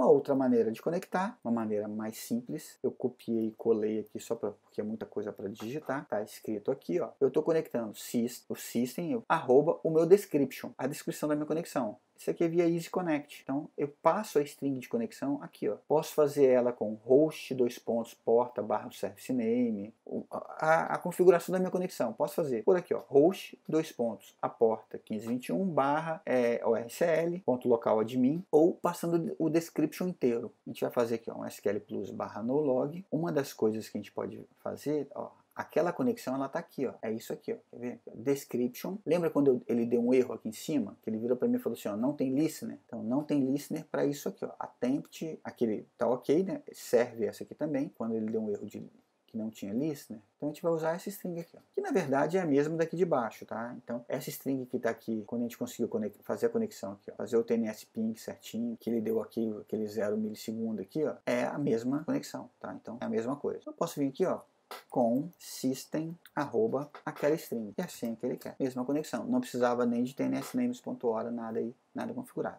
Uma outra maneira de conectar, uma maneira mais simples, eu copiei e colei aqui só pra, porque é muita coisa para digitar, tá escrito aqui, ó. Eu estou conectando sys, o system, eu, arroba o meu description, a descrição da minha conexão. Isso aqui é via Easy Connect. Então eu passo a string de conexão aqui. Ó. Posso fazer ela com host, dois pontos, porta, barra service name. A, a, configuração da minha conexão. Posso fazer por aqui. Ó, host, dois pontos, a porta 1521, barra é, ORCL, ponto local admin. Ou passando o description inteiro. A gente vai fazer aqui ó, um SQL Plus barra no log. Uma das coisas que a gente pode fazer, ó, aquela conexão ela tá aqui, ó. É isso aqui, ó. Quer ver? Description. Lembra quando eu, ele deu um erro aqui em cima? Que ele virou para mim e falou assim, ó, não tem listener. Então não tem listener para isso aqui, ó. Attempt, aquele tá ok, né? Serve essa aqui também. Quando ele deu um erro de que não tinha listener, então a gente vai usar essa string aqui, ó. que na verdade é a mesma daqui de baixo, tá? Então essa string que está aqui, quando a gente conseguiu fazer a conexão aqui, ó, fazer o TNS ping certinho, que ele deu aqui aquele 0 milissegundo aqui, ó, é a mesma conexão, tá? Então é a mesma coisa. Eu posso vir aqui, ó, com system arroba aquela string e a senha que ele quer. Mesma conexão, não precisava nem de tns names.hora, nada aí, nada configurado.